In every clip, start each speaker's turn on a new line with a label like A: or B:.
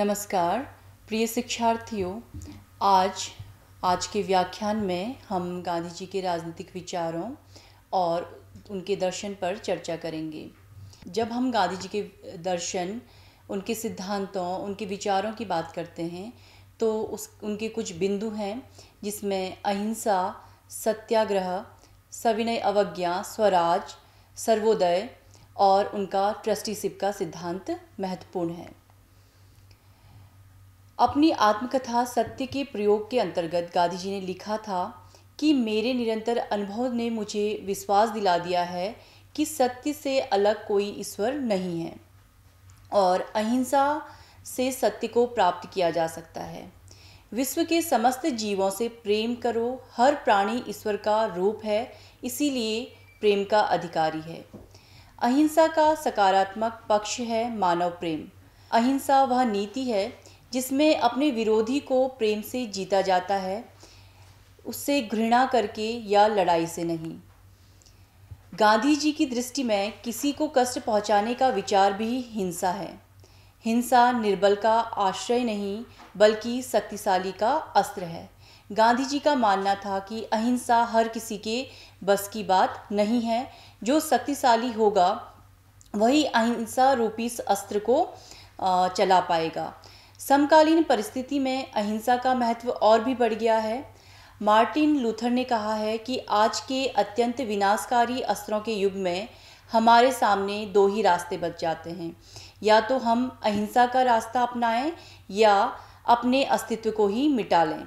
A: नमस्कार प्रिय शिक्षार्थियों आज आज के व्याख्यान में हम गांधी जी के राजनीतिक विचारों और उनके दर्शन पर चर्चा करेंगे जब हम गांधी जी के दर्शन उनके सिद्धांतों उनके विचारों की बात करते हैं तो उस उनके कुछ बिंदु हैं जिसमें अहिंसा सत्याग्रह सविनय अवज्ञा स्वराज सर्वोदय और उनका ट्रस्टीशिप का सिद्धांत महत्वपूर्ण है अपनी आत्मकथा सत्य के प्रयोग के अंतर्गत गांधी जी ने लिखा था कि मेरे निरंतर अनुभव ने मुझे विश्वास दिला दिया है कि सत्य से अलग कोई ईश्वर नहीं है और अहिंसा से सत्य को प्राप्त किया जा सकता है विश्व के समस्त जीवों से प्रेम करो हर प्राणी ईश्वर का रूप है इसीलिए प्रेम का अधिकारी है अहिंसा का सकारात्मक पक्ष है मानव प्रेम अहिंसा वह नीति है जिसमें अपने विरोधी को प्रेम से जीता जाता है उससे घृणा करके या लड़ाई से नहीं गांधी जी की दृष्टि में किसी को कष्ट पहुंचाने का विचार भी हिंसा है हिंसा निर्बल का आश्रय नहीं बल्कि शक्तिशाली का अस्त्र है गांधी जी का मानना था कि अहिंसा हर किसी के बस की बात नहीं है जो शक्तिशाली होगा वही अहिंसा रूपी अस्त्र को चला पाएगा समकालीन परिस्थिति में अहिंसा का महत्व और भी बढ़ गया है मार्टिन लूथर ने कहा है कि आज के अत्यंत विनाशकारी अस्त्रों के युग में हमारे सामने दो ही रास्ते बच जाते हैं या तो हम अहिंसा का रास्ता अपनाएं या अपने अस्तित्व को ही मिटा लें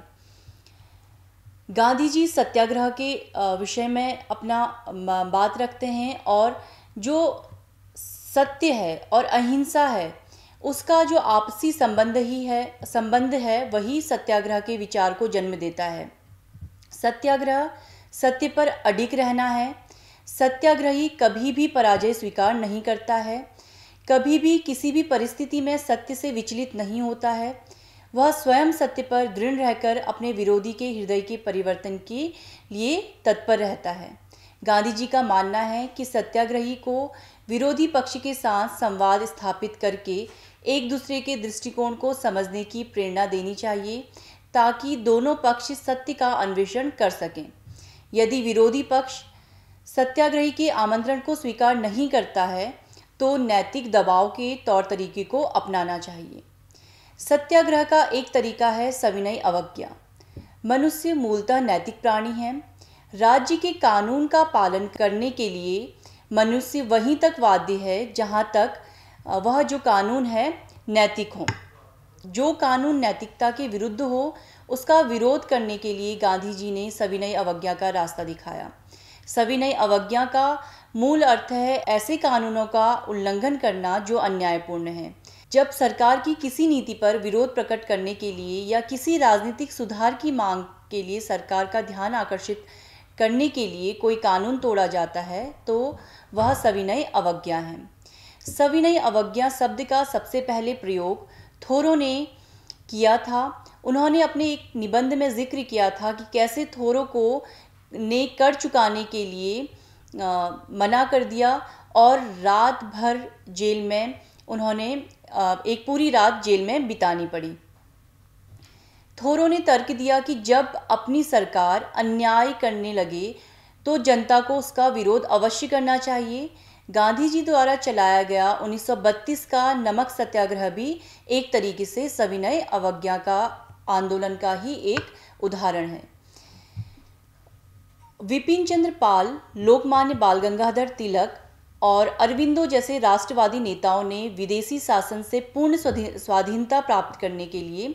A: गांधी जी सत्याग्रह के विषय में अपना बात रखते हैं और जो सत्य है और अहिंसा है उसका जो आपसी संबंध ही है संबंध है वही सत्याग्रह के विचार को जन्म देता है सत्याग्रह सत्य पर अडिग रहना है सत्याग्रही कभी भी पराजय स्वीकार नहीं करता है कभी भी किसी भी परिस्थिति में सत्य से विचलित नहीं होता है वह स्वयं सत्य पर दृढ़ रहकर अपने विरोधी के हृदय के परिवर्तन के लिए तत्पर रहता है गांधी जी का मानना है कि सत्याग्रही को विरोधी पक्ष के साथ संवाद स्थापित करके एक दूसरे के दृष्टिकोण को समझने की प्रेरणा देनी चाहिए ताकि दोनों पक्ष सत्य का अन्वेषण कर सकें यदि विरोधी पक्ष सत्याग्रही के आमंत्रण को स्वीकार नहीं करता है तो नैतिक दबाव के तौर तरीके को अपनाना चाहिए सत्याग्रह का एक तरीका है सविनय अवज्ञा मनुष्य मूलतः नैतिक प्राणी है राज्य के कानून का पालन करने के लिए मनुष्य वहीं तक वाद्य है जहाँ तक वह जो कानून है नैतिक हो जो कानून नैतिकता के विरुद्ध हो उसका विरोध करने के लिए गांधी जी ने सविनय अवज्ञा का रास्ता दिखाया सविनय अवज्ञा का मूल अर्थ है ऐसे कानूनों का उल्लंघन करना जो अन्यायपूर्ण है जब सरकार की किसी नीति पर विरोध प्रकट करने के लिए या किसी राजनीतिक सुधार की मांग के लिए सरकार का ध्यान आकर्षित करने के लिए कोई कानून तोड़ा जाता है तो वह सविनय अवज्ञा है सविनय अवज्ञा शब्द का सबसे पहले प्रयोग थोरो ने किया था उन्होंने अपने एक निबंध में जिक्र किया था कि कैसे थोरो को ने कर चुकाने के लिए आ, मना कर दिया और रात भर जेल में उन्होंने आ, एक पूरी रात जेल में बितानी पड़ी थोरो ने तर्क दिया कि जब अपनी सरकार अन्याय करने लगे तो जनता को उसका विरोध अवश्य करना चाहिए गांधी जी द्वारा चलाया गया 1932 का नमक सत्याग्रह भी एक तरीके से सविनय अवज्ञा का आंदोलन का ही एक उदाहरण है विपिन चंद्र पाल लोकमान्य बाल गंगाधर तिलक और अरविंदो जैसे राष्ट्रवादी नेताओं ने विदेशी शासन से पूर्ण स्वाधीनता प्राप्त करने के लिए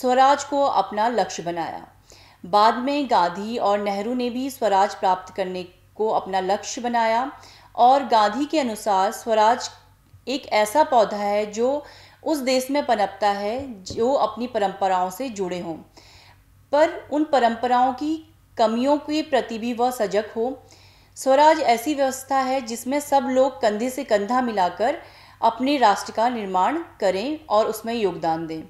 A: स्वराज को अपना लक्ष्य बनाया बाद में गांधी और नेहरू ने भी स्वराज प्राप्त करने को अपना लक्ष्य बनाया और गांधी के अनुसार स्वराज एक ऐसा पौधा है जो उस देश में पनपता है जो अपनी परंपराओं से जुड़े हों पर उन परंपराओं की कमियों के प्रति भी वह सजग हो स्वराज ऐसी व्यवस्था है जिसमें सब लोग कंधे से कंधा मिलाकर अपने राष्ट्र का निर्माण करें और उसमें योगदान दें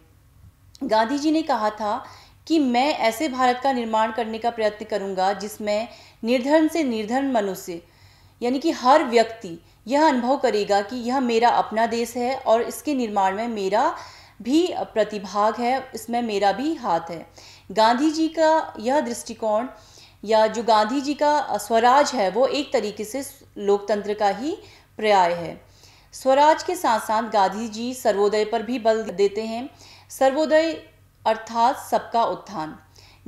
A: गांधी जी ने कहा था कि मैं ऐसे भारत का निर्माण करने का प्रयत्न करूंगा जिसमें निर्धन से निर्धन मनुष्य यानी कि हर व्यक्ति यह अनुभव करेगा कि यह मेरा अपना देश है और इसके निर्माण में मेरा भी प्रतिभाग है इसमें मेरा भी हाथ है गांधी जी का यह दृष्टिकोण या जो गांधी जी का स्वराज है वो एक तरीके से लोकतंत्र का ही पर्याय है स्वराज के साथ साथ गांधी जी सर्वोदय पर भी बल देते हैं सर्वोदय अर्थात सबका उत्थान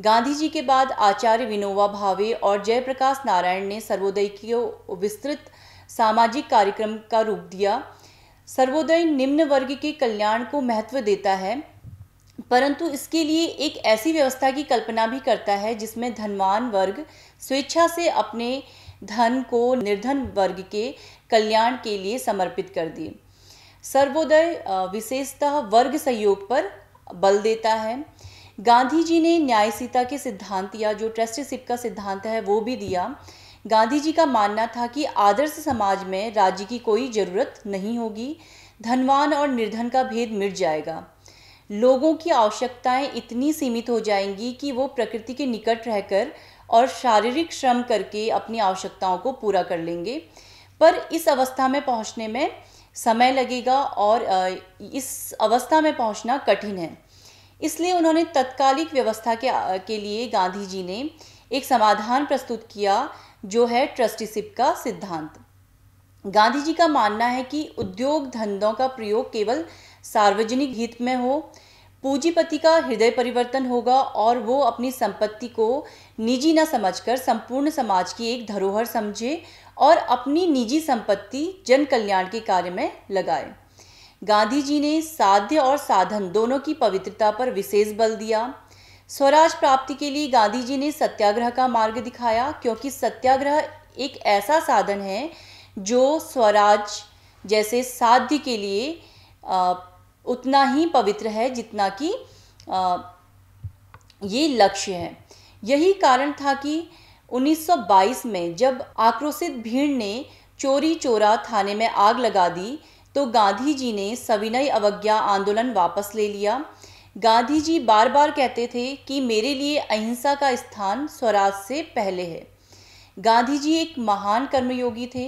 A: गांधी जी के बाद आचार्य विनोबा भावे और जयप्रकाश नारायण ने सर्वोदय की विस्तृत सामाजिक कार्यक्रम का रूप दिया सर्वोदय निम्न वर्ग के कल्याण को महत्व देता है परंतु इसके लिए एक ऐसी व्यवस्था की कल्पना भी करता है जिसमें धनवान वर्ग स्वेच्छा से अपने धन को निर्धन वर्ग के कल्याण के लिए समर्पित कर दिए सर्वोदय विशेषतः वर्ग सहयोग पर बल देता है गांधी जी ने न्याय सीता के सिद्धांत या जो ट्रस्टीशिप का सिद्धांत है वो भी दिया गांधी जी का मानना था कि आदर्श समाज में राज्य की कोई ज़रूरत नहीं होगी धनवान और निर्धन का भेद मिट जाएगा लोगों की आवश्यकताएं इतनी सीमित हो जाएंगी कि वो प्रकृति के निकट रहकर और शारीरिक श्रम करके अपनी आवश्यकताओं को पूरा कर लेंगे पर इस अवस्था में पहुंचने में समय लगेगा और इस अवस्था में पहुंचना कठिन है इसलिए उन्होंने तत्कालिक व्यवस्था के के लिए गांधी जी ने एक समाधान प्रस्तुत किया जो है ट्रस्टीशिप का सिद्धांत गांधी जी का मानना है कि उद्योग धंधों का प्रयोग केवल सार्वजनिक हित में हो पूंजीपति का हृदय परिवर्तन होगा और वो अपनी संपत्ति को निजी न समझकर संपूर्ण समाज की एक धरोहर समझे और अपनी निजी संपत्ति जन कल्याण के कार्य में लगाए गांधी जी ने साध्य और साधन दोनों की पवित्रता पर विशेष बल दिया स्वराज प्राप्ति के लिए गांधी जी ने सत्याग्रह का मार्ग दिखाया क्योंकि सत्याग्रह एक ऐसा साधन है जो स्वराज जैसे साध्य के लिए उतना ही पवित्र है जितना कि ये लक्ष्य है यही कारण था कि 1922 में जब आक्रोशित भीड़ ने चोरी चोरा थाने में आग लगा दी तो गांधी जी ने सविनय अवज्ञा आंदोलन वापस ले लिया गांधी जी बार बार कहते थे कि मेरे लिए अहिंसा का स्थान स्वराज से पहले है गांधी जी एक महान कर्मयोगी थे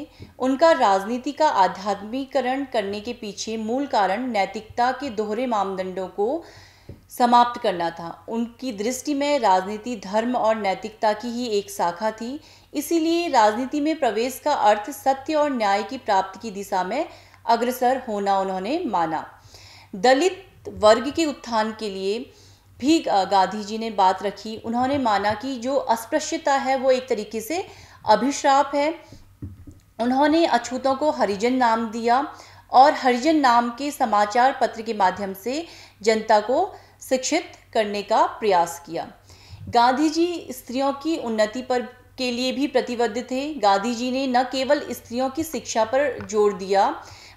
A: उनका राजनीति का आध्यात्मिकरण करने के पीछे मूल कारण नैतिकता के दोहरे मानदंडों को समाप्त करना था उनकी दृष्टि में राजनीति धर्म और नैतिकता की ही एक शाखा थी इसीलिए राजनीति में प्रवेश का अर्थ सत्य और न्याय की प्राप्ति की दिशा में अग्रसर होना उन्होंने माना दलित वर्ग के उत्थान के लिए भी गांधी जी ने बात रखी उन्होंने माना कि जो अस्पृश्यता है वो एक तरीके से अभिशाप है उन्होंने अछूतों को हरिजन नाम दिया और हरिजन नाम के समाचार पत्र के माध्यम से जनता को शिक्षित करने का प्रयास किया गांधी जी स्त्रियों की उन्नति पर के लिए भी प्रतिबद्ध थे गांधी जी ने न केवल स्त्रियों की शिक्षा पर जोर दिया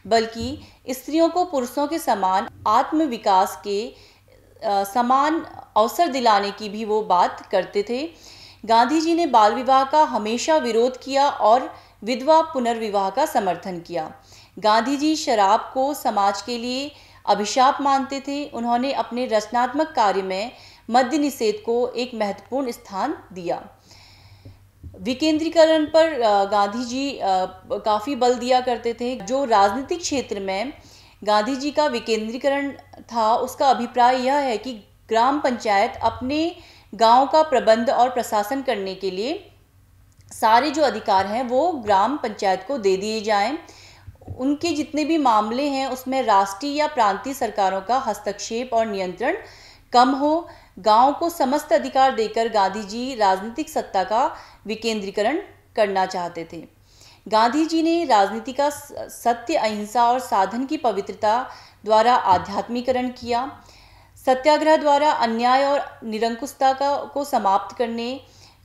A: बल्कि स्त्रियों को पुरुषों के समान आत्मविकास के समान अवसर दिलाने की भी वो बात करते थे गांधी जी ने बाल विवाह का हमेशा विरोध किया और विधवा पुनर्विवाह का समर्थन किया गांधी जी शराब को समाज के लिए अभिशाप मानते थे उन्होंने अपने रचनात्मक कार्य में मद्य निषेध को एक महत्वपूर्ण स्थान दिया विकेंद्रीकरण पर गांधी जी काफ़ी बल दिया करते थे जो राजनीतिक क्षेत्र में गांधी जी का विकेंद्रीकरण था उसका अभिप्राय यह है कि ग्राम पंचायत अपने गांव का प्रबंध और प्रशासन करने के लिए सारे जो अधिकार हैं वो ग्राम पंचायत को दे दिए जाएं उनके जितने भी मामले हैं उसमें राष्ट्रीय या प्रांतीय सरकारों का हस्तक्षेप और नियंत्रण कम हो गांव को समस्त अधिकार देकर गांधी जी राजनीतिक सत्ता का विकेंद्रीकरण करना चाहते थे गांधी जी ने राजनीति का सत्य अहिंसा और साधन की पवित्रता द्वारा आध्यात्मीकरण किया सत्याग्रह द्वारा अन्याय और निरंकुशता का को समाप्त करने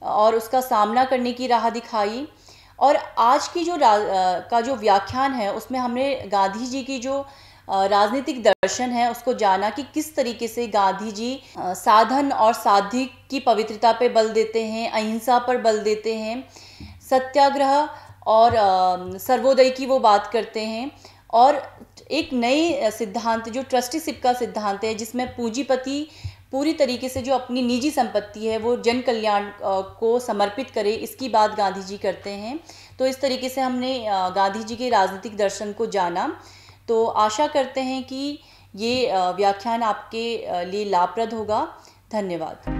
A: और उसका सामना करने की राह दिखाई और आज की जो का जो व्याख्यान है उसमें हमने गांधी जी की जो राजनीतिक दर्शन है उसको जाना कि किस तरीके से गांधी जी साधन और साधिक की पवित्रता पर बल देते हैं अहिंसा पर बल देते हैं सत्याग्रह और सर्वोदय की वो बात करते हैं और एक नए सिद्धांत जो ट्रस्टीशिप का सिद्धांत है जिसमें पूंजीपति पूरी तरीके से जो अपनी निजी संपत्ति है वो जन कल्याण को समर्पित करे इसकी बात गांधी जी करते हैं तो इस तरीके से हमने गांधी जी के राजनीतिक दर्शन को जाना तो आशा करते हैं कि ये व्याख्यान आपके लिए लाभप्रद होगा धन्यवाद